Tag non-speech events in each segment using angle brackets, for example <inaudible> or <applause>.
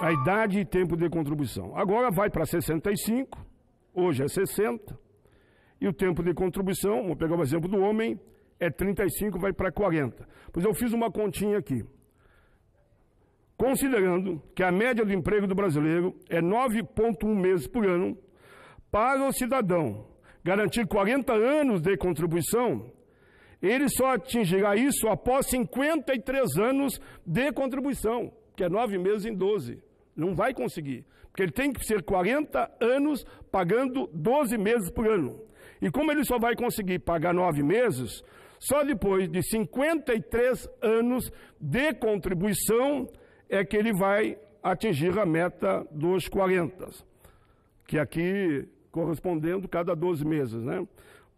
a idade e tempo de contribuição. Agora vai para 65, hoje é 60, e o tempo de contribuição, vou pegar o exemplo do homem, é 35, vai para 40. Pois eu fiz uma continha aqui. Considerando que a média do emprego do brasileiro é 9,1 meses por ano, para o cidadão garantir 40 anos de contribuição, ele só atingirá isso após 53 anos de contribuição, que é 9 meses em 12. Não vai conseguir. Porque ele tem que ser 40 anos pagando 12 meses por ano. E como ele só vai conseguir pagar 9 meses, só depois de 53 anos de contribuição é que ele vai atingir a meta dos 40, que aqui correspondendo cada 12 meses, né?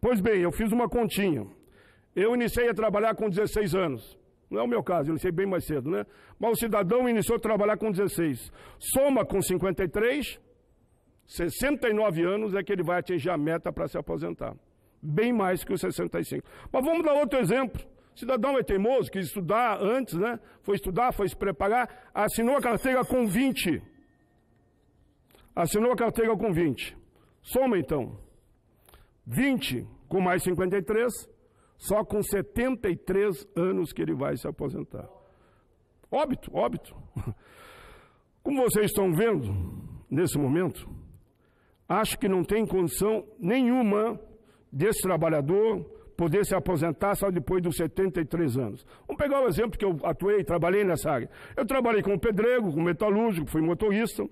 Pois bem, eu fiz uma continha. Eu iniciei a trabalhar com 16 anos. Não é o meu caso, eu iniciei bem mais cedo, né? Mas o cidadão iniciou a trabalhar com 16. Soma com 53, 69 anos é que ele vai atingir a meta para se aposentar. Bem mais que os 65. Mas vamos dar outro exemplo. Cidadão é teimoso, quis estudar antes, né? Foi estudar, foi se preparar, assinou a carteira com 20. Assinou a carteira com 20. Soma então. 20 com mais 53, só com 73 anos que ele vai se aposentar. Óbito, óbito. <laughs> Como vocês estão vendo nesse momento, acho que não tem condição nenhuma desse trabalhador poder se aposentar só depois dos 73 anos. Vamos pegar o exemplo que eu atuei, trabalhei nessa área. Eu trabalhei como pedreiro, como metalúrgico, fui motorista.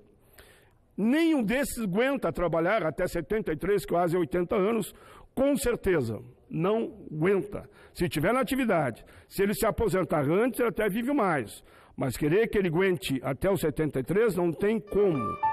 Nenhum desses aguenta trabalhar até 73, quase 80 anos, com certeza. Não aguenta. Se tiver na atividade, se ele se aposentar antes, ele até vive mais. Mas querer que ele aguente até os 73 não tem como.